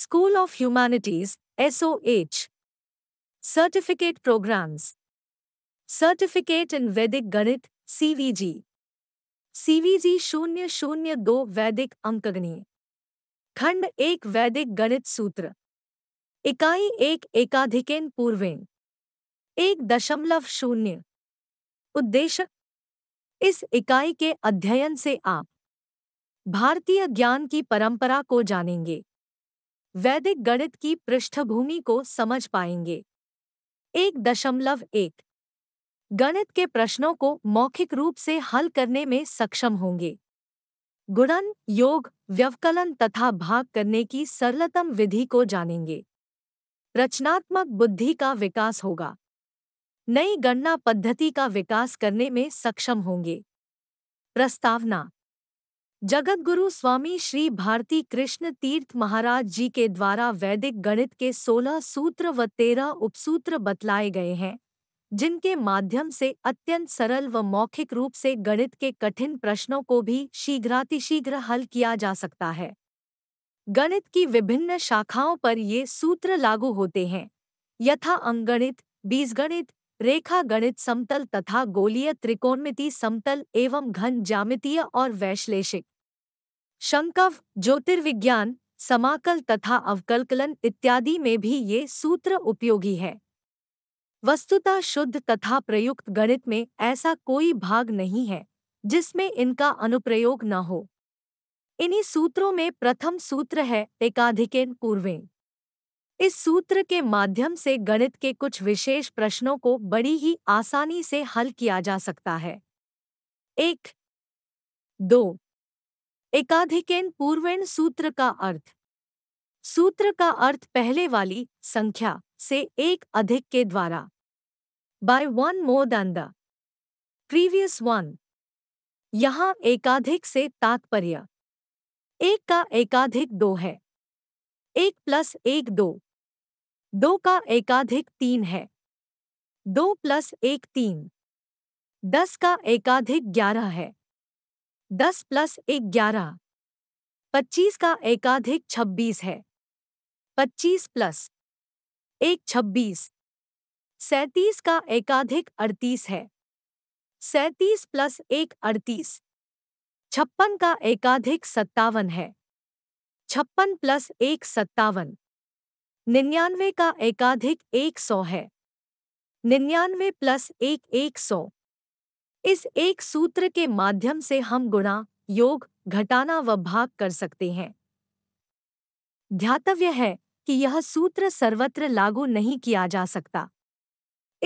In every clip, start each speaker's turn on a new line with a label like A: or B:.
A: School of Humanities, SOH. Certificate Programs Certificate in Vedic Ganit, CVG. CVG 002 Vedic दो Khand 1 Vedic Ganit Sutra गणित सूत्र इकाई एक एकाधिकेन पूर्वेन एक दशमलव शून्य उद्देश्य इस इकाई के अध्ययन से आप भारतीय ज्ञान की परंपरा को जानेंगे वैदिक गणित की पृष्ठभूमि को समझ पाएंगे एक दशमलव एक गणित के प्रश्नों को मौखिक रूप से हल करने में सक्षम होंगे गुणन योग व्यवकलन तथा भाग करने की सरलतम विधि को जानेंगे रचनात्मक बुद्धि का विकास होगा नई गणना पद्धति का विकास करने में सक्षम होंगे प्रस्तावना जगतगुरु स्वामी श्री भारती कृष्ण तीर्थ महाराज जी के द्वारा वैदिक गणित के 16 सूत्र व 13 उपसूत्र बतलाए गए हैं जिनके माध्यम से अत्यंत सरल व मौखिक रूप से गणित के कठिन प्रश्नों को भी शीघ्रातिशीघ्र हल किया जा सकता है गणित की विभिन्न शाखाओं पर ये सूत्र लागू होते हैं यथा अंगणित बीजगणित रेखा गणित समतल तथा गोलीय त्रिकोणमिति समतल एवं घन जामितीय और वैश्लेषिक शंकव ज्योतिर्विज्ञान समाकल तथा अवकलकलन इत्यादि में भी ये सूत्र उपयोगी है वस्तुतः शुद्ध तथा प्रयुक्त गणित में ऐसा कोई भाग नहीं है जिसमें इनका अनुप्रयोग न हो इन्हीं सूत्रों में प्रथम सूत्र है एकाधिकेन पूर्वें इस सूत्र के माध्यम से गणित के कुछ विशेष प्रश्नों को बड़ी ही आसानी से हल किया जा सकता है एक दो एकाधिकेन पूर्वेण सूत्र का अर्थ सूत्र का अर्थ पहले वाली संख्या से एक अधिक के द्वारा by one more than the previous one यहां एकाधिक से तात्पर्य एक का एकाधिक दो है एक प्लस एक दो दो का एकाधिक तीन है दो प्लस एक तीन दस का एकाधिक ग्यारह है दस प्लस एक ग्यारह पच्चीस का एकाधिक छब्बीस है पच्चीस प्लस एक छब्बीस सैतीस का एकाधिक अड़तीस है सैतीस प्लस एक अड़तीस छप्पन का एकाधिक सत्तावन है छप्पन प्लस एक सत्तावन निन्यानवे का एकाधिक एक सौ है निन्यानवे प्लस एक एक सौ इस एक सूत्र के माध्यम से हम गुणा योग घटाना व भाग कर सकते हैं ध्यातव्य है कि यह सूत्र सर्वत्र लागू नहीं किया जा सकता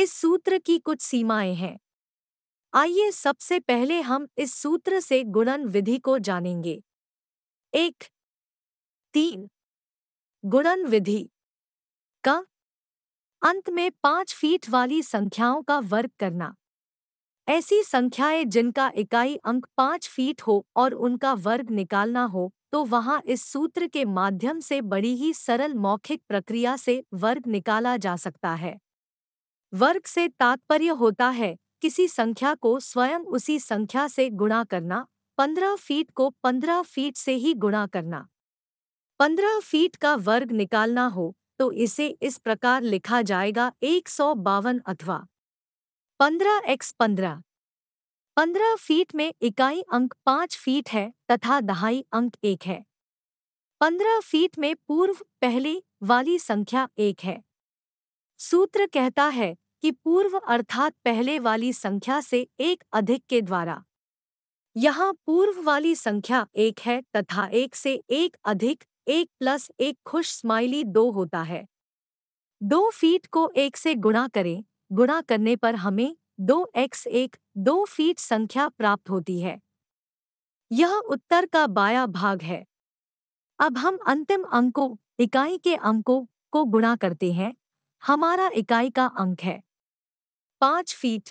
A: इस सूत्र की कुछ सीमाएं हैं आइए सबसे पहले हम इस सूत्र से गुणन विधि को जानेंगे एक तीन गुणन विधि का अंत में पांच फीट वाली संख्याओं का वर्ग करना ऐसी संख्याएं जिनका इकाई अंक पाँच फीट हो और उनका वर्ग निकालना हो तो वहां इस सूत्र के माध्यम से बड़ी ही सरल मौखिक प्रक्रिया से वर्ग निकाला जा सकता है वर्ग से तात्पर्य होता है किसी संख्या को स्वयं उसी संख्या से गुणा करना पंद्रह फीट को पंद्रह फीट से ही गुणा करना पंद्रह फीट का वर्ग निकालना हो तो इसे इस प्रकार लिखा जाएगा एक सौ बावन अथवा पंद्रह एक्स पंद्रह पंद्रह फीट में इकाई अंक पांच फीट है तथा दहाई अंक एक है पंद्रह फीट में पूर्व पहले वाली संख्या एक है सूत्र कहता है कि पूर्व अर्थात पहले वाली संख्या से एक अधिक के द्वारा यहाँ पूर्व वाली संख्या एक है तथा एक से एक अधिक एक प्लस एक खुश स्माइली दो होता है दो फीट को एक से गुणा करें गुणा करने पर हमें दो एक्स एक दो फीट संख्या प्राप्त होती है यह उत्तर का बाया भाग है अब हम अंतिम अंकों इकाई के अंकों को गुणा करते हैं हमारा इकाई का अंक है पांच फीट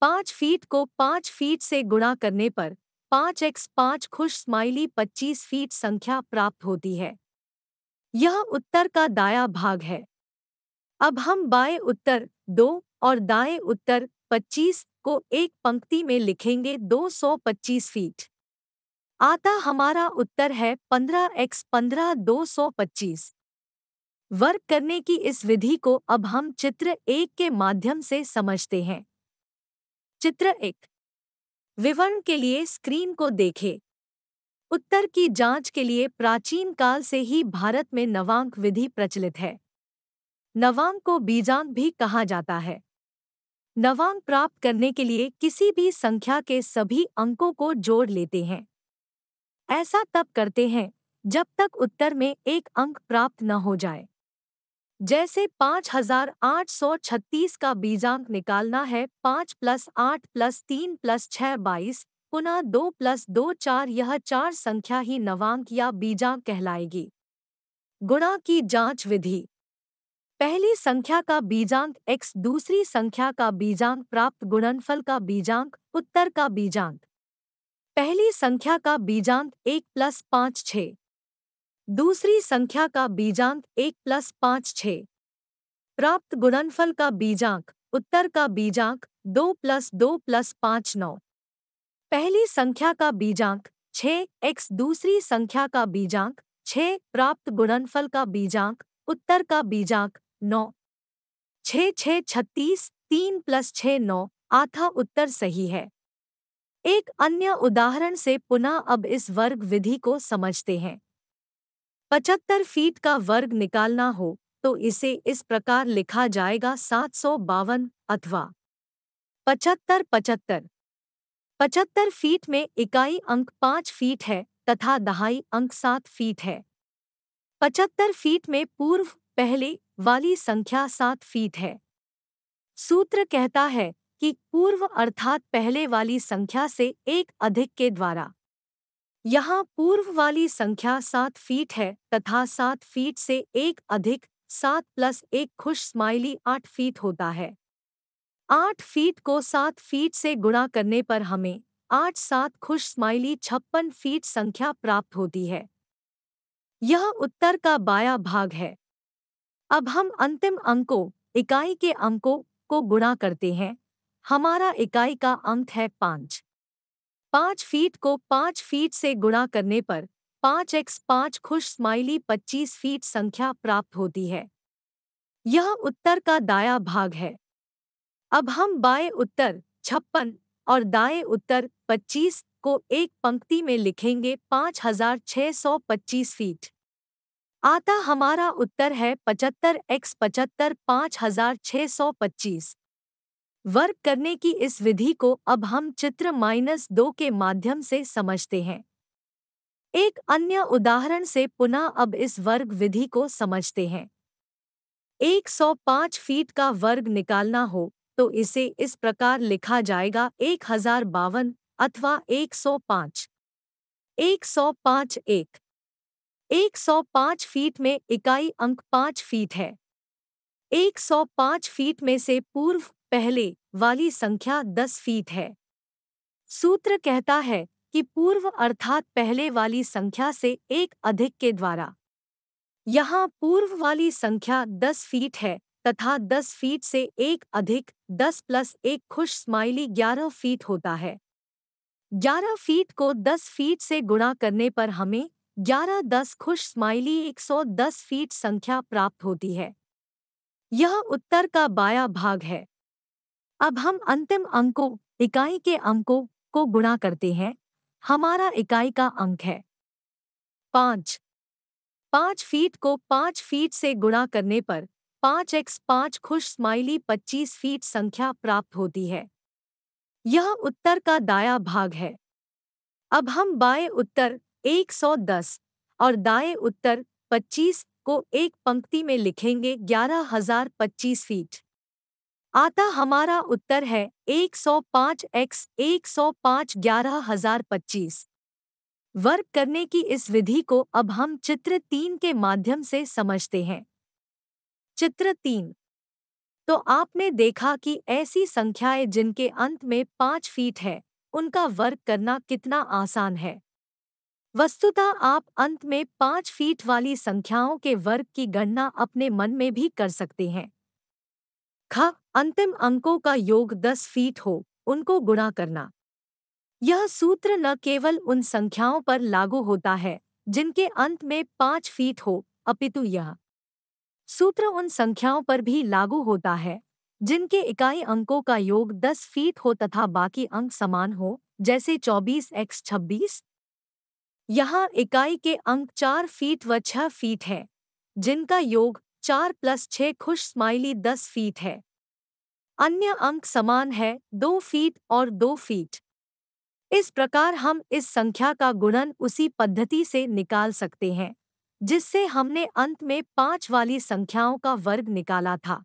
A: पांच फीट को पांच फीट से गुणा करने पर पाँच एक्स पाँच खुश स्माइली पच्चीस फीट संख्या प्राप्त होती है यह उत्तर का दाया भाग है अब हम बाएं उत्तर दो और दाएं उत्तर पच्चीस को एक पंक्ति में लिखेंगे दो सौ पच्चीस फीट आता हमारा उत्तर है पंद्रह एक्स पंद्रह दो सौ पच्चीस वर्क करने की इस विधि को अब हम चित्र एक के माध्यम से समझते हैं चित्र एक विवरण के लिए स्क्रीन को देखें उत्तर की जांच के लिए प्राचीन काल से ही भारत में नवांक विधि प्रचलित है नवांक को बीजांक भी कहा जाता है नवांक प्राप्त करने के लिए किसी भी संख्या के सभी अंकों को जोड़ लेते हैं ऐसा तब करते हैं जब तक उत्तर में एक अंक प्राप्त न हो जाए जैसे पाँच हजार आठ सौ छत्तीस का बीजांक निकालना है पाँच प्लस आठ प्लस तीन प्लस छः बाईस पुनः दो प्लस दो चार यह चार संख्या ही नवांक या बीजांक कहलाएगी गुणा की जांच विधि पहली संख्या का बीजांक x दूसरी संख्या का बीजांक प्राप्त गुणनफल का बीजांक उत्तर का बीजांक पहली संख्या का बीजांक एक प्लस पाँच छः दूसरी संख्या का बीजांक एक प्लस पाँच छ प्राप्त गुणनफल का बीजांक उत्तर का बीजांक दो प्लस दो प्लस पाँच नौ पहली संख्या का बीजांक छ एक्स दूसरी संख्या का बीजांक छ प्राप्त गुणनफल का बीजांक उत्तर का बीजांक नौ छः छः छत्तीस तीन प्लस छः नौ आधा उत्तर सही है एक अन्य उदाहरण से पुनः अब इस वर्ग विधि को समझते हैं पचहत्तर फीट का वर्ग निकालना हो तो इसे इस प्रकार लिखा जाएगा सात सौ बावन अथवा पचहत्तर पचहत्तर पचहत्तर फीट में इकाई अंक पांच फीट है तथा दहाई अंक सात फीट है पचहत्तर फीट में पूर्व पहले वाली संख्या सात फीट है सूत्र कहता है कि पूर्व अर्थात पहले वाली संख्या से एक अधिक के द्वारा यहाँ पूर्व वाली संख्या सात फीट है तथा सात फीट से एक अधिक सात प्लस एक खुश स्माइली आठ फीट होता है आठ फीट को सात फीट से गुणा करने पर हमें आठ सात खुश स्माइली छप्पन फीट संख्या प्राप्त होती है यह उत्तर का बाया भाग है अब हम अंतिम अंकों इकाई के अंकों को गुणा करते हैं हमारा इकाई का अंक है पाँच पाँच फीट को पाँच फीट से गुणा करने पर पाँच एक्स पाँच खुश स्माइली पच्चीस फीट संख्या प्राप्त होती है यह उत्तर का दाया भाग है अब हम बाएं उत्तर छप्पन और दाएं उत्तर पच्चीस को एक पंक्ति में लिखेंगे हजार सौ पच्चीस फीट आता हमारा उत्तर है पचहत्तर एक्स पचहत्तर पाँच हजार छः सौ पच्चीस वर्ग करने की इस विधि को अब हम चित्र माइनस दो के माध्यम से समझते हैं एक अन्य उदाहरण से पुनः अब इस वर्ग विधि को समझते हैं 105 फीट का वर्ग निकालना हो तो इसे इस प्रकार लिखा जाएगा एक हजार बावन अथवा 105 105 एक सौ सौ एक एक पाँच फीट में इकाई अंक पाँच फीट है एक सौ पांच फीट में से पूर्व पहले वाली संख्या दस फीट है सूत्र कहता है कि पूर्व अर्थात पहले वाली संख्या से एक अधिक के द्वारा यहाँ पूर्व वाली संख्या दस फीट है तथा दस फीट से एक अधिक दस प्लस एक खुश स्माइली ग्यारह फीट होता है ग्यारह फीट को दस फीट से गुणा करने पर हमें ग्यारह दस खुश स्माइली एक सौ दस फीट संख्या प्राप्त होती है यह उत्तर का बाया भाग है अब हम अंतिम अंकों इकाई के अंकों को गुणा करते हैं हमारा इकाई का अंक है पांच पांच फीट को पांच फीट से गुणा करने पर पांच एक्स पांच खुश स्माइली पच्चीस फीट संख्या प्राप्त होती है यह उत्तर का दाया भाग है अब हम बाएं उत्तर 110 और दाएं उत्तर 25 को एक पंक्ति में लिखेंगे ग्यारह हजार पच्चीस फीट आता हमारा उत्तर है 105 एक्स 105 ग्यारह हजार पच्चीस वर्क करने की इस विधि को अब हम चित्र तीन के माध्यम से समझते हैं चित्र तीन तो आपने देखा कि ऐसी संख्याएं जिनके अंत में पांच फीट है उनका वर्क करना कितना आसान है वस्तुतः आप अंत में पांच फीट वाली संख्याओं के वर्ग की गणना अपने मन में भी कर सकते हैं ख अंतिम अंकों का योग दस फीट हो उनको गुणा करना यह सूत्र न केवल उन संख्याओं पर लागू होता है जिनके अंत में पाँच फीट हो अपितु यह सूत्र उन संख्याओं पर भी लागू होता है जिनके इकाई अंकों का योग 10 फीट हो तथा बाकी अंक समान हो जैसे चौबीस एक्स छब्बीस यहाँ इकाई के अंक 4 फीट व 6 फीट है जिनका योग 4 प्लस छह खुश स्माइली 10 फीट है अन्य अंक समान है दो फीट और दो फीट इस प्रकार हम इस संख्या का गुणन उसी पद्धति से निकाल सकते हैं जिससे हमने अंत में पांच वाली संख्याओं का वर्ग निकाला था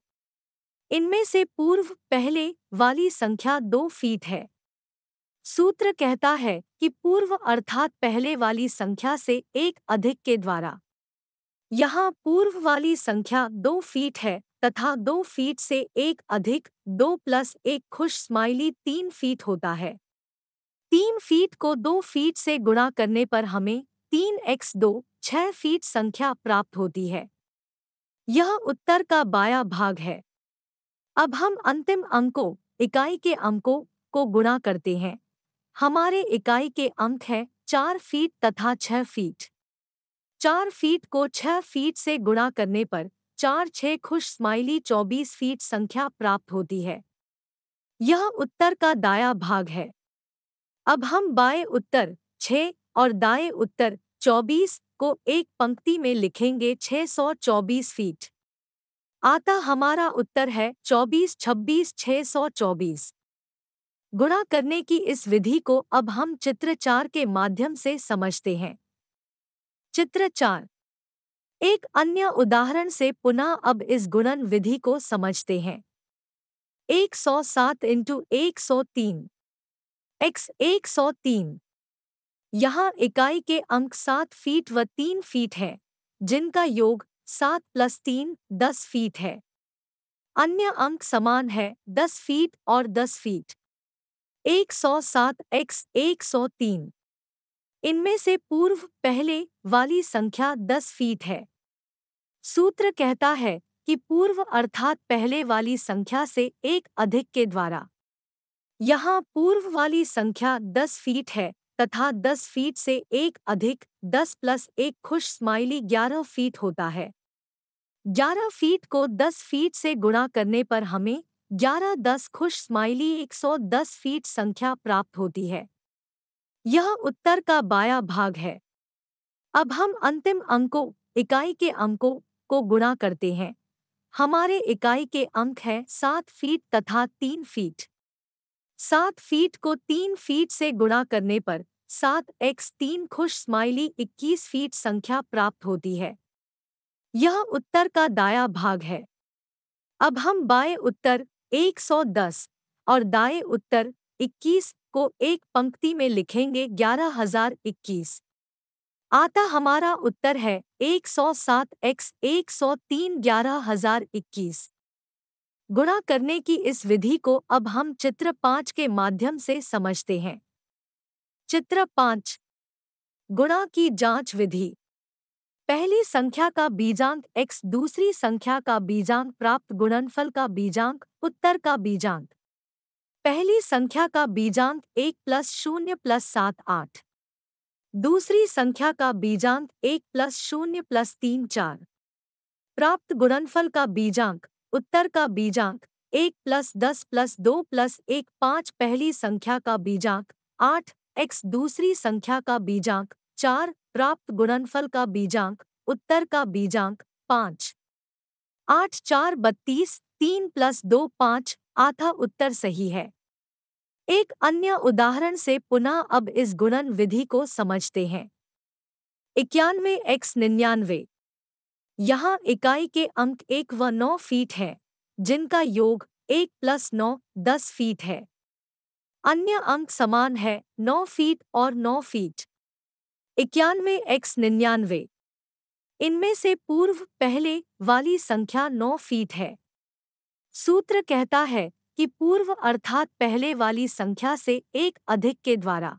A: इनमें से पूर्व पहले वाली संख्या दो फीट है सूत्र कहता है कि पूर्व अर्थात पहले वाली संख्या से एक अधिक के द्वारा यहाँ पूर्व वाली संख्या दो फीट है तथा दो फीट से एक अधिक दो प्लस एक खुश स्माइली तीन फीट होता है तीन फीट को दो फीट से गुणा करने पर हमें तीन एक्स दो छह फीट संख्या प्राप्त होती है यह उत्तर का बाया भाग है अब हम अंतिम अंकों इकाई के अंकों को गुणा करते हैं हमारे इकाई के अंक है चार फीट तथा छह फीट चार फीट को छह फीट से गुणा करने पर चार छह खुश स्माइली चौबीस फीट संख्या प्राप्त होती है यह उत्तर का दाया भाग है अब हम बाएं उत्तर छ और दाएं उत्तर चौबीस को एक पंक्ति में लिखेंगे सौ चौबीस फीट आता हमारा उत्तर है चौबीस छब्बीस छ सौ चौबीस गुणा करने की इस विधि को अब हम चित्र चार के माध्यम से समझते हैं चित्र चार एक अन्य उदाहरण से पुनः अब इस गुणन विधि को समझते हैं 107 सौ सात इंटू एक सौ तीन एक्स एक सौ तीन यहाँ इकाई के अंक सात फीट व तीन फीट हैं जिनका योग सात प्लस तीन दस फीट है अन्य अंक समान है दस फीट और दस फीट एक सौ सात एक्स एक सौ तीन इनमें से पूर्व पहले वाली संख्या दस फीट है सूत्र कहता है कि पूर्व अर्थात पहले वाली संख्या से एक अधिक के द्वारा यहाँ पूर्व वाली संख्या दस फीट है तथा दस फीट से एक अधिक दस प्लस एक खुश स्माइली ग्यारह फीट होता है ग्यारह फीट को दस फीट से गुणा करने पर हमें ग्यारह दस खुश स्माइली एक सौ दस फीट संख्या प्राप्त होती है यह उत्तर का बाया भाग है अब हम अंतिम अंकों इकाई के अंकों को गुणा करते हैं हमारे इकाई के अंक है सात फीट तथा तीन फीट सात फीट को तीन फीट से गुणा करने पर सात एक्स तीन खुश स्माइली इक्कीस फीट संख्या प्राप्त होती है यह उत्तर का दाया भाग है अब हम बाएं उत्तर 110 और दाएं उत्तर 21 को एक पंक्ति में लिखेंगे ग्यारह हजार इक्कीस आता हमारा उत्तर है एक सौ सात एक्स एक सौ तीन ग्यारह हजार इक्कीस गुणा करने की इस विधि को अब हम चित्र पांच के माध्यम से समझते हैं चित्र पांच गुणा की जांच विधि पहली संख्या का बीजांक x दूसरी संख्या का बीजांक प्राप्त गुणनफल का बीजांक उत्तर का बीजांक पहली संख्या का बीजांक एक प्लस शून्य प्लस सात आठ दूसरी संख्या का बीजांक एक प्लस शून्य प्लस तीन चार प्राप्त गुणनफल का बीजांक उत्तर का बीजांक एक प्लस दस प्लस दो प्लस एक पाँच पहली संख्या का बीजांक आठ एक्स दूसरी संख्या का बीजांक चार प्राप्त गुणनफल का बीजांक उत्तर का बीजांक पाँच आठ चार बत्तीस तीन प्लस दो पाँच आधा उत्तर सही है एक अन्य उदाहरण से पुनः अब इस गुणन विधि को समझते हैं इक्यानवे एक्स निन्यानवे यहाँ इकाई के अंक एक व नौ फीट हैं जिनका योग एक प्लस नौ दस फीट है अन्य अंक समान है नौ फीट और नौ फीट इक्यानवे एक्स निन्यानवे इनमें से पूर्व पहले वाली संख्या नौ फीट है सूत्र कहता है कि पूर्व अर्थात पहले वाली संख्या से एक अधिक के द्वारा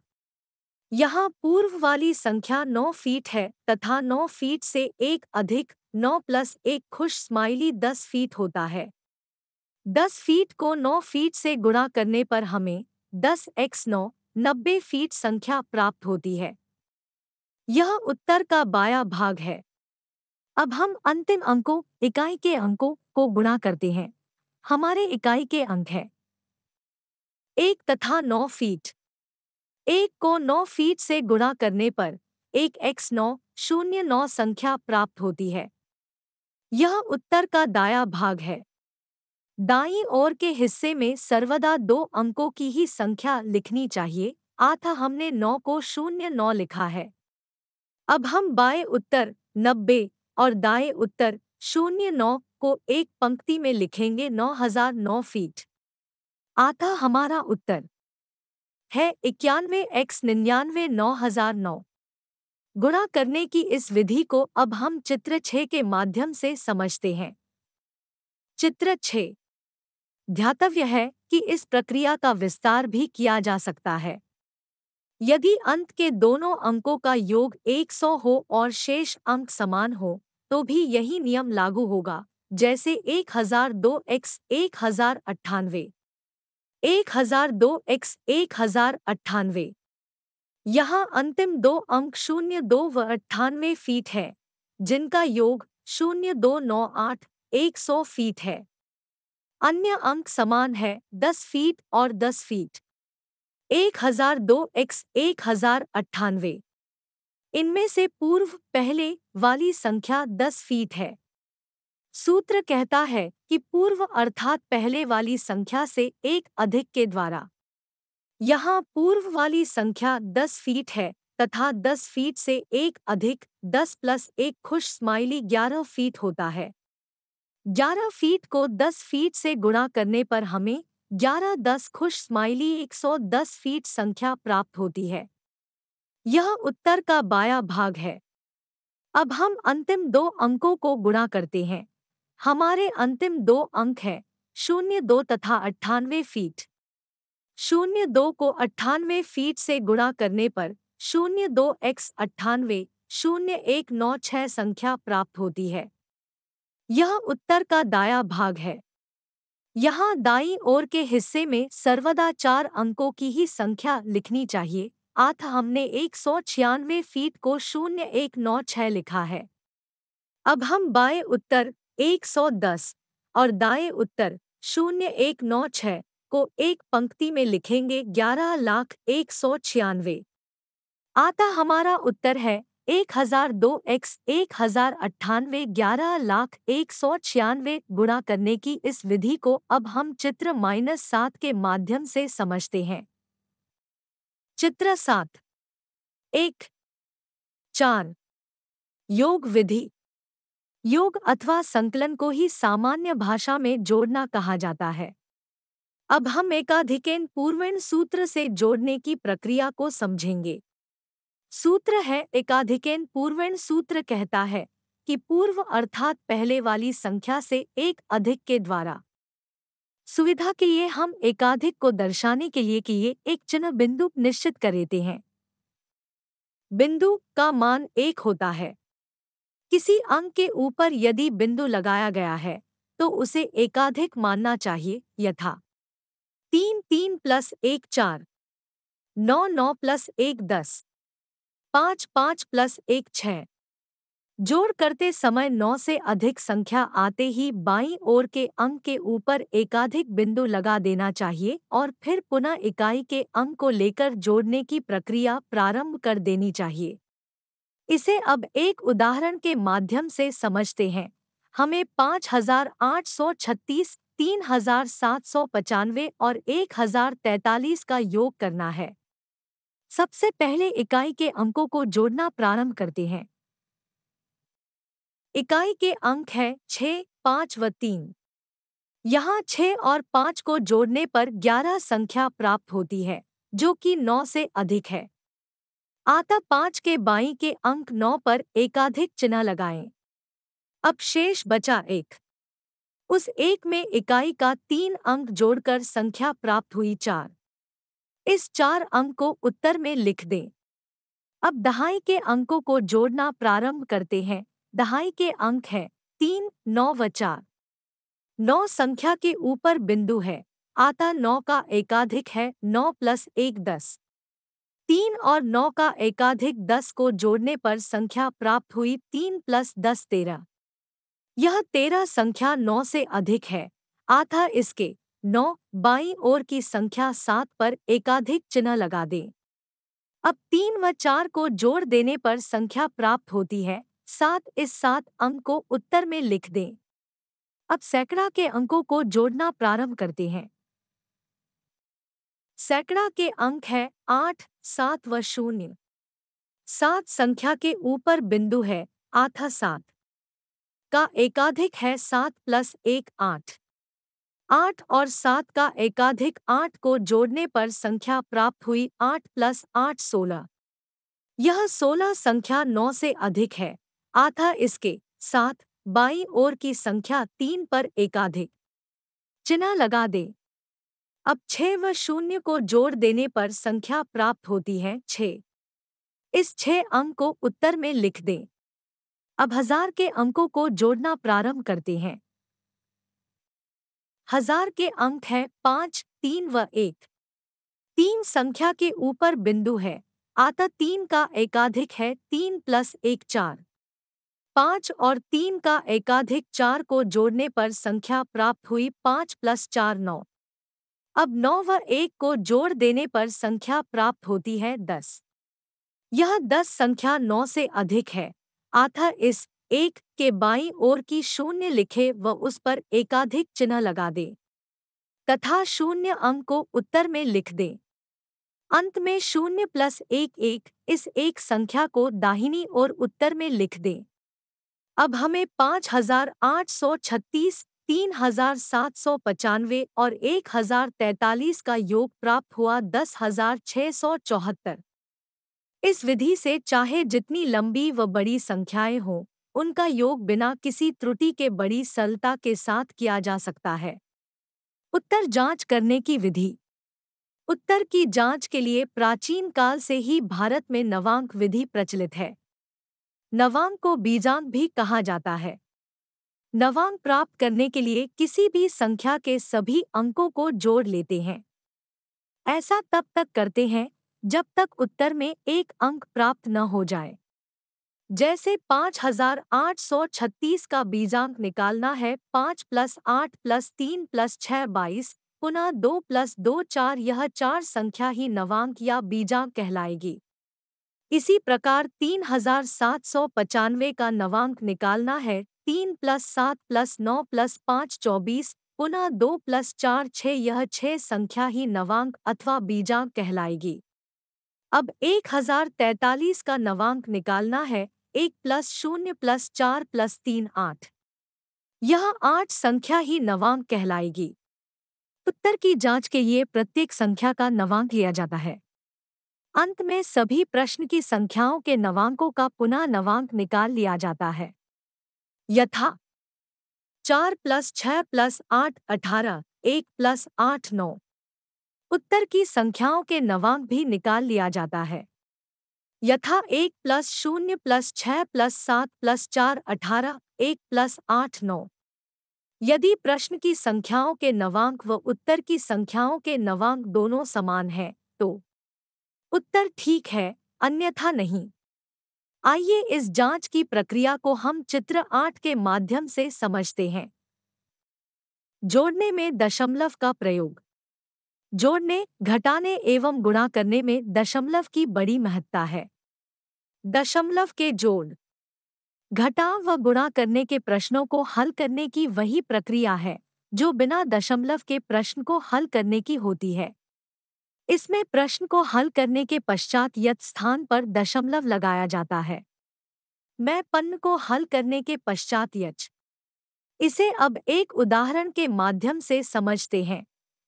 A: यहाँ पूर्व वाली संख्या नौ फीट है तथा नौ फीट से एक अधिक नौ प्लस एक खुश स्माइली दस फीट होता है दस फीट को नौ फीट से गुणा करने पर हमें दस एक्स नौ नब्बे फीट संख्या प्राप्त होती है यह उत्तर का बाया भाग है अब हम अंतिम अंकों इकाई के अंकों को गुणा करते हैं हमारे इकाई के अंग है एक तथा नौ फीट एक को नौ फीट से गुणा करने पर एक एक्स नौ शून्य नौ संख्या प्राप्त होती है यह उत्तर का दाया भाग है दाई ओर के हिस्से में सर्वदा दो अंकों की ही संख्या लिखनी चाहिए आता हमने नौ को शून्य नौ लिखा है अब हम बाएं उत्तर नब्बे और दाएं उत्तर शून्य नौ को एक पंक्ति में लिखेंगे 9009 फीट आता हमारा उत्तर है इक्यानवे एक्स निन्यानवे नौ हजार नौ गुणा करने की इस विधि को अब हम चित्र छः के माध्यम से समझते हैं चित्र छः ध्यातव्य है कि इस प्रक्रिया का विस्तार भी किया जा सकता है यदि अंत के दोनों अंकों का योग 100 हो और शेष अंक समान हो तो भी यही नियम लागू होगा जैसे एक हजार दो एक्स एक हजार अट्ठानवे एक हजार दो एक्स एक हजार अट्ठानवे यहाँ अंतिम दो अंक शून्य दो व अट्ठानवे फीट है जिनका योग शून्य दो नौ आठ एक सौ फीट है अन्य अंक समान है दस फीट और दस फीट एक हजार दो एक्स एक हजार अट्ठानवे इनमें से पूर्व पहले वाली संख्या दस फीट है सूत्र कहता है कि पूर्व अर्थात पहले वाली संख्या से एक अधिक के द्वारा यहाँ पूर्व वाली संख्या दस फीट है तथा दस फीट से एक अधिक दस प्लस एक खुश स्माइली ग्यारह फीट होता है ग्यारह फीट को दस फीट से गुणा करने पर हमें ग्यारह दस खुश स्माइली एक सौ दस फीट संख्या प्राप्त होती है यह उत्तर का बाया भाग है अब हम अंतिम दो अंकों को गुणा करते हैं हमारे अंतिम दो अंक हैं शून्य दो तथा अट्ठानवे फीट शून्य दो को अट्ठानवे फीट से गुणा करने पर शून्य दो एक्स अट्ठानवे शून्य एक नौ छह संख्या प्राप्त होती है यह उत्तर का दाया भाग है यहाँ दाई ओर के हिस्से में सर्वदा चार अंकों की ही संख्या लिखनी चाहिए आठ हमने एक सौ छियानवे फीट को शून्य एक नौ छह लिखा है अब हम बाएं उत्तर 110 और दाएं उत्तर शून्य एक नौ छ को एक पंक्ति में लिखेंगे ग्यारह लाख एक सौ छियानवे आता हमारा उत्तर है एक हजार दो एक्स एक हजार अट्ठानवे ग्यारह लाख एक सौ छियानवे गुणा करने की इस विधि को अब हम चित्र माइनस सात के माध्यम से समझते हैं चित्र सात एक चार योग विधि योग अथवा संकलन को ही सामान्य भाषा में जोड़ना कहा जाता है अब हम एकाधिकेन पूर्वेण सूत्र से जोड़ने की प्रक्रिया को समझेंगे सूत्र है एकाधिकेन पूर्वेण सूत्र कहता है कि पूर्व अर्थात पहले वाली संख्या से एक अधिक के द्वारा सुविधा के लिए हम एकाधिक को दर्शाने के लिए कि ये एक चिन्ह बिंदु निश्चित कर देते हैं बिंदु का मान एक होता है किसी अंक के ऊपर यदि बिंदु लगाया गया है तो उसे एकाधिक मानना चाहिए यथा तीन तीन प्लस एक चार नौ नौ प्लस एक दस पाँच पाँच प्लस एक छः जोड़ करते समय नौ से अधिक संख्या आते ही बाई ओर के अंक के ऊपर एकाधिक बिंदु लगा देना चाहिए और फिर पुनः इकाई के अंक को लेकर जोड़ने की प्रक्रिया प्रारंभ कर देनी चाहिए इसे अब एक उदाहरण के माध्यम से समझते हैं हमें पाँच हजार आठ सौ छत्तीस तीन हजार सात सौ पचानवे और एक हजार तैतालीस का योग करना है सबसे पहले इकाई के अंकों को जोड़ना प्रारंभ करते हैं इकाई के अंक है छः पाँच व तीन यहाँ छः और पाँच को जोड़ने पर ग्यारह संख्या प्राप्त होती है जो कि नौ से अधिक है आता पांच के बाई के अंक नौ पर एकाधिक चिन्ह लगाएं। अब शेष बचा एक उस एक में इकाई का तीन अंक जोड़कर संख्या प्राप्त हुई चार इस चार अंक को उत्तर में लिख दें अब दहाई के अंकों को जोड़ना प्रारंभ करते हैं दहाई के अंक हैं तीन नौ व चार नौ संख्या के ऊपर बिंदु है आता नौ का एकाधिक है नौ प्लस एक दस तीन और नौ का एकाधिक दस को जोड़ने पर संख्या प्राप्त हुई तीन प्लस दस तेरह यह तेरह संख्या नौ से अधिक है आथा इसके नौ बाई और की संख्या सात पर एकाधिक चिन्ह लगा दें अब तीन व चार को जोड़ देने पर संख्या प्राप्त होती है सात इस सात अंक को उत्तर में लिख दें अब सैकड़ा के अंकों को जोड़ना प्रारंभ करते हैं सैकड़ा के अंक है आठ सात व शून्य सात संख्या के ऊपर बिंदु है आधा सात का एकाधिक है सात प्लस एक आठ आठ और सात का एकाधिक आठ को जोड़ने पर संख्या प्राप्त हुई आठ प्लस आठ सोलह यह सोलह संख्या नौ से अधिक है आधा इसके साथ बाई ओर की संख्या तीन पर एकाधिक चिन्ह लगा दे अब छह व शून्य को जोड़ देने पर संख्या प्राप्त होती है छ इस छ अंक को उत्तर में लिख दें अब हजार के अंकों को जोड़ना प्रारंभ करते हैं हजार के अंक हैं पांच तीन व एक तीन संख्या के ऊपर बिंदु है आता तीन का एकाधिक है तीन प्लस एक चार पाँच और तीन का एकाधिक चार को जोड़ने पर संख्या प्राप्त हुई पांच प्लस चार नौ अब नौ व एक को जोड़ देने पर संख्या प्राप्त होती है दस यह दस संख्या नौ से अधिक है आथा इस एक के बाई ओर की शून्य लिखे व उस पर एकाधिक चिन्ह लगा दे तथा शून्य अंक को उत्तर में लिख दे अंत में शून्य प्लस एक एक इस एक संख्या को दाहिनी और उत्तर में लिख दे अब हमें पाँच हजार आठ सौ छत्तीस तीन हजार सात सौ पचानवे और एक हजार तैतालीस का योग प्राप्त हुआ दस हजार छः सौ चौहत्तर इस विधि से चाहे जितनी लंबी व बड़ी संख्याएं हों उनका योग बिना किसी त्रुटि के बड़ी सरलता के साथ किया जा सकता है उत्तर जांच करने की विधि उत्तर की जांच के लिए प्राचीन काल से ही भारत में नवांक विधि प्रचलित है नवांक को बीजांक भी कहा जाता है नवांग प्राप्त करने के लिए किसी भी संख्या के सभी अंकों को जोड़ लेते हैं ऐसा तब तक करते हैं जब तक उत्तर में एक अंक प्राप्त न हो जाए जैसे 5836 का बीजांक निकालना है 5 प्लस आठ प्लस तीन प्लस छः बाईस पुनः दो प्लस दो चार यह चार संख्या ही नवांक या बीजांक कहलाएगी इसी प्रकार तीन हजार सात सौ पचानवे का नवांक निकालना है तीन प्लस सात प्लस नौ प्लस पाँच चौबीस पुनः दो प्लस चार छः यह छः संख्या ही नवांक अथवा बीजांक कहलाएगी अब एक हजार तैतालीस का नवांक निकालना है एक प्लस शून्य प्लस चार प्लस तीन आठ यह आठ संख्या ही नवांक कहलाएगी उत्तर की जांच के लिए प्रत्येक संख्या का नवांक लिया जाता है अंत में सभी प्रश्न की संख्याओं के नवांकों का पुनः नवांक निकाल लिया जाता है यथा चार प्लस छह प्लस आठ अठारह एक प्लस आठ नौ उत्तर की संख्याओं के नवांक भी निकाल लिया जाता है यथा एक प्लस शून्य प्लस छह प्लस सात प्लस चार अठारह एक प्लस आठ नौ यदि प्रश्न की संख्याओं के नवांक व उत्तर की संख्याओं के नवांक दोनों समान हैं तो उत्तर ठीक है अन्यथा नहीं आइए इस जांच की प्रक्रिया को हम चित्र आठ के माध्यम से समझते हैं जोड़ने में दशमलव का प्रयोग जोड़ने घटाने एवं गुणा करने में दशमलव की बड़ी महत्ता है दशमलव के जोड़ घटाव व गुणा करने के प्रश्नों को हल करने की वही प्रक्रिया है जो बिना दशमलव के प्रश्न को हल करने की होती है इसमें प्रश्न को हल करने के पश्चात यथ स्थान पर दशमलव लगाया जाता है मैं पन्न को हल करने के पश्चात यच इसे अब एक उदाहरण के माध्यम से समझते हैं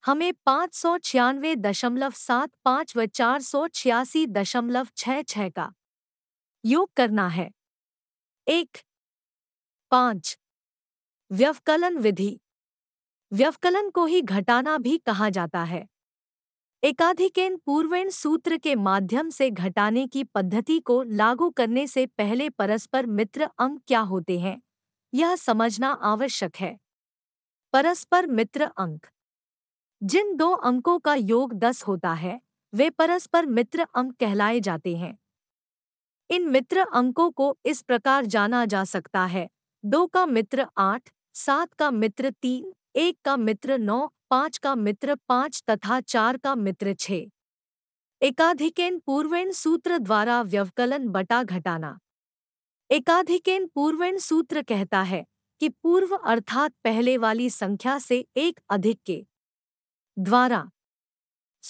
A: हमें पाँच सौ छियानवे दशमलव सात पाँच व चार सौ छियासी दशमलव छः छः का योग करना है एक पाँच व्यवकलन विधि व्यवकलन को ही घटाना भी कहा जाता है एकाधिकेन पूर्वेण सूत्र के माध्यम से घटाने की पद्धति को लागू करने से पहले परस्पर मित्र अंग क्या होते हैं यह समझना आवश्यक है परस्पर मित्र अंक जिन दो अंकों का योग दस होता है वे परस्पर मित्र अंक कहलाए जाते हैं इन मित्र अंकों को इस प्रकार जाना जा सकता है दो का मित्र आठ सात का मित्र तीन एक का मित्र नौ पांच का मित्र पांच तथा चार का मित्र छे एकाधिकेन पूर्वेण सूत्र द्वारा व्यवकलन बटा घटाना एकाधिकेन पूर्वेण सूत्र कहता है कि पूर्व अर्थात पहले वाली संख्या से एक अधिक के द्वारा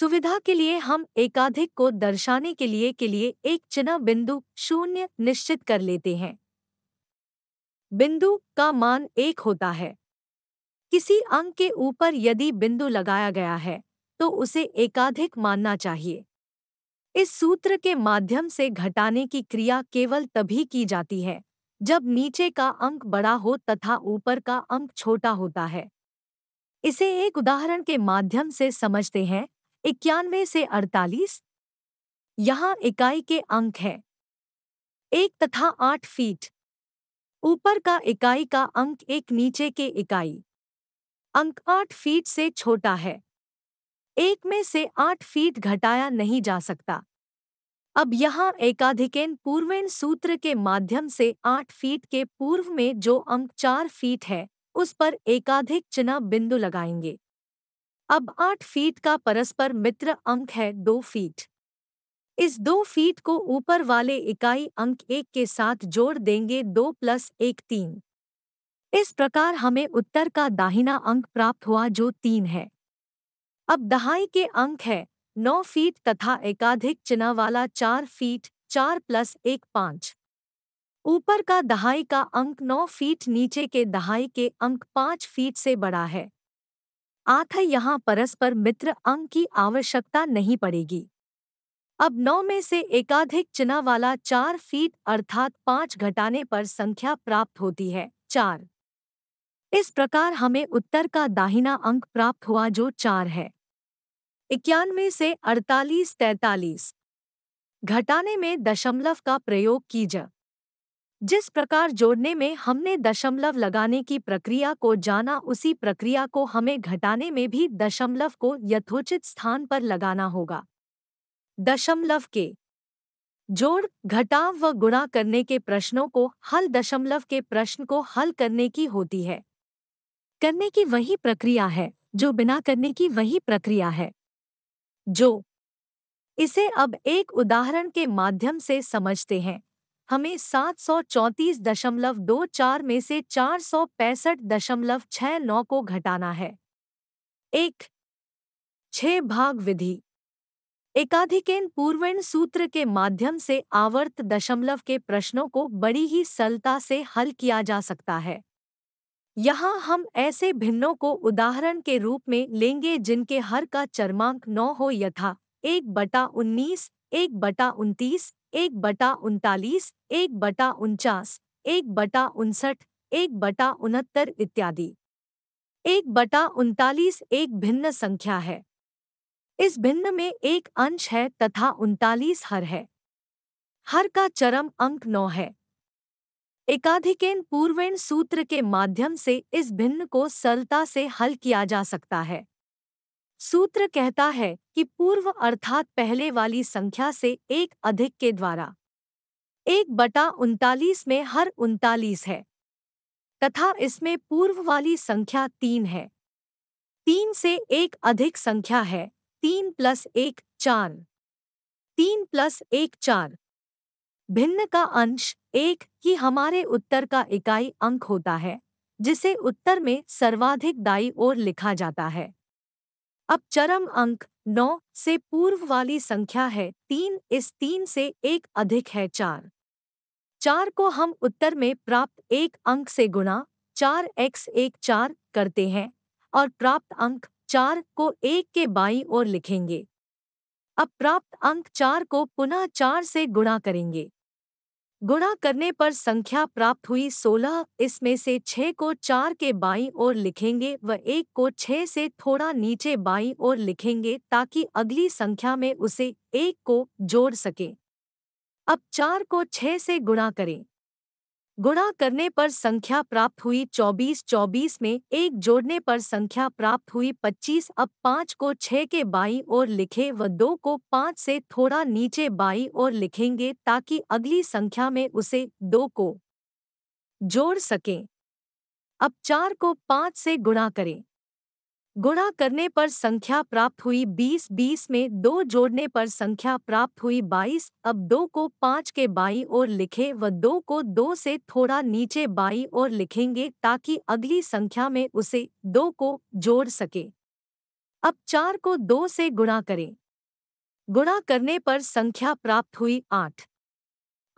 A: सुविधा के लिए हम एकाधिक को दर्शाने के लिए के लिए एक चिन्ह बिंदु शून्य निश्चित कर लेते हैं बिंदु का मान एक होता है किसी अंक के ऊपर यदि बिंदु लगाया गया है तो उसे एकाधिक मानना चाहिए इस सूत्र के माध्यम से घटाने की क्रिया केवल तभी की जाती है जब नीचे का अंक बड़ा हो तथा ऊपर का अंक छोटा होता है इसे एक उदाहरण के माध्यम से समझते हैं इक्यानवे से अड़तालीस यहाँ इकाई के अंक है एक तथा आठ फीट ऊपर का इकाई का अंक एक नीचे के इकाई अंक आठ फीट से छोटा है एक में से आठ फीट घटाया नहीं जा सकता अब यहाँ एकाधिकेन पूर्वेण सूत्र के माध्यम से आठ फीट के पूर्व में जो अंक चार फीट है उस पर एकाधिक चिना बिंदु लगाएंगे अब आठ फीट का परस्पर मित्र अंक है दो फीट इस दो फीट को ऊपर वाले इकाई अंक एक के साथ जोड़ देंगे दो प्लस एक तीन इस प्रकार हमें उत्तर का दाहिना अंक प्राप्त हुआ जो तीन है अब दहाई के अंक है नौ फीट तथा एकाधिक चिन्ह वाला चार फीट चार प्लस एक पाँच ऊपर का दहाई का अंक नौ फीट नीचे के दहाई के अंक पांच फीट से बड़ा है आठ यहां परस्पर मित्र अंक की आवश्यकता नहीं पड़ेगी अब नौ में से एकाधिक चिन्ह वाला चार फीट अर्थात पांच घटाने पर संख्या प्राप्त होती है चार इस प्रकार हमें उत्तर का दाहिना अंक प्राप्त हुआ जो चार है इक्यानवे से अड़तालीस तैतालीस घटाने में दशमलव का प्रयोग कीजिए जिस प्रकार जोड़ने में हमने दशमलव लगाने की प्रक्रिया को जाना उसी प्रक्रिया को हमें घटाने में भी दशमलव को यथोचित स्थान पर लगाना होगा दशमलव के जोड़ घटाव व गुणा करने के प्रश्नों को हल दशमलव के प्रश्न को हल करने की होती है करने की वही प्रक्रिया है जो बिना करने की वही प्रक्रिया है जो इसे अब एक उदाहरण के माध्यम से समझते हैं हमें चार में से नौ को घटाना है एक छह भाग विधि एकाधिकेन पूर्वेण सूत्र के माध्यम से आवर्त दशमलव के प्रश्नों को बड़ी ही सरलता से हल किया जा सकता है यहाँ हम ऐसे भिन्नों को उदाहरण के रूप में लेंगे जिनके हर का चरमांक नौ हो यथा एक बटा उन्नीस एक बटा उनतीस एक बटा उनतालीस एक बटा उनचास एक बटा उनसठ एक बटा उनहत्तर इत्यादि एक बटा उनतालीस एक भिन्न संख्या है इस भिन्न में एक अंश है तथा उनतालीस हर है हर का चरम अंक नौ है एकाधिकेन पूर्वेण सूत्र के माध्यम से इस भिन्न को सरलता से हल किया जा सकता है सूत्र कहता है कि पूर्व अर्थात पहले वाली संख्या से एक अधिक के द्वारा एक बटा उनतालीस में हर उनतालीस है तथा इसमें पूर्व वाली संख्या तीन है तीन से एक अधिक संख्या है तीन प्लस एक चार तीन प्लस एक चार भिन्न का अंश एक ही हमारे उत्तर का इकाई अंक होता है जिसे उत्तर में सर्वाधिक दाई ओर लिखा जाता है अब चरम अंक नौ से पूर्व वाली संख्या है तीन इस तीन से एक अधिक है चार चार को हम उत्तर में प्राप्त एक अंक से गुणा चार एक्स एक चार करते हैं और प्राप्त अंक चार को एक के बाई ओर लिखेंगे अब प्राप्त अंक चार को पुनः चार से गुणा करेंगे गुणा करने पर संख्या प्राप्त हुई सोलह इसमें से छह को चार के बाईं ओर लिखेंगे व एक को छह से थोड़ा नीचे बाईं ओर लिखेंगे ताकि अगली संख्या में उसे एक को जोड़ सके अब चार को छह से गुणा करें गुणा करने पर संख्या प्राप्त हुई चौबीस चौबीस में एक जोड़ने पर संख्या प्राप्त हुई पच्चीस अब पाँच को छः के बाई और लिखे व दो को पाँच से थोड़ा नीचे बाई और लिखेंगे ताकि अगली संख्या में उसे दो को जोड़ सकें अब चार को पाँच से गुणा करें गुणा करने पर संख्या प्राप्त हुई बीस बीस में दो जोड़ने पर संख्या प्राप्त हुई बाईस अब दो को पाँच के बाई और लिखें व दो को दो से थोड़ा नीचे बाई और लिखेंगे ताकि अगली संख्या में उसे दो को जोड़ सके अब चार को दो से गुणा करें गुणा करने पर संख्या प्राप्त हुई आठ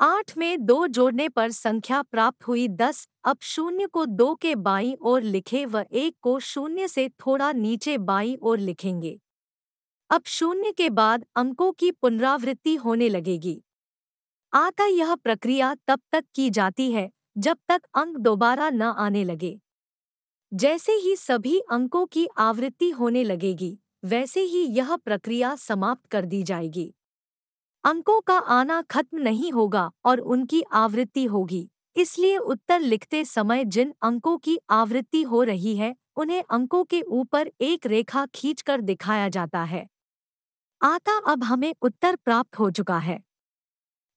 A: आठ में दो जोड़ने पर संख्या प्राप्त हुई दस अब शून्य को दो के बाई ओर लिखे व एक को शून्य से थोड़ा नीचे बाई ओर लिखेंगे अब शून्य के बाद अंकों की पुनरावृत्ति होने लगेगी आता यह प्रक्रिया तब तक की जाती है जब तक अंक दोबारा न आने लगे जैसे ही सभी अंकों की आवृत्ति होने लगेगी वैसे ही यह प्रक्रिया समाप्त कर दी जाएगी अंकों का आना खत्म नहीं होगा और उनकी आवृत्ति होगी इसलिए उत्तर लिखते समय जिन अंकों की आवृत्ति हो रही है उन्हें अंकों के ऊपर एक रेखा खींचकर दिखाया जाता है आता अब हमें उत्तर प्राप्त हो चुका है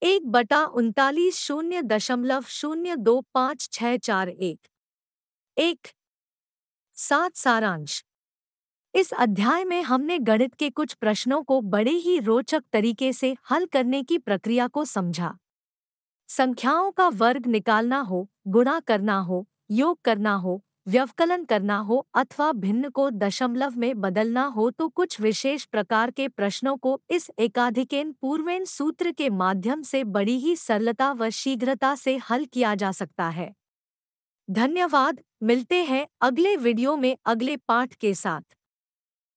A: एक बटा उनतालीस शून्य दशमलव शून्य दो पाँच छ चार एक एक सात सारांश इस अध्याय में हमने गणित के कुछ प्रश्नों को बड़े ही रोचक तरीके से हल करने की प्रक्रिया को समझा संख्याओं का वर्ग निकालना हो गुणा करना हो योग करना हो व्यवकलन करना हो अथवा भिन्न को दशमलव में बदलना हो तो कुछ विशेष प्रकार के प्रश्नों को इस एकाधिकेन पूर्वेन सूत्र के माध्यम से बड़ी ही सरलता व शीघ्रता से हल किया जा सकता है धन्यवाद मिलते हैं अगले वीडियो में अगले पाठ के साथ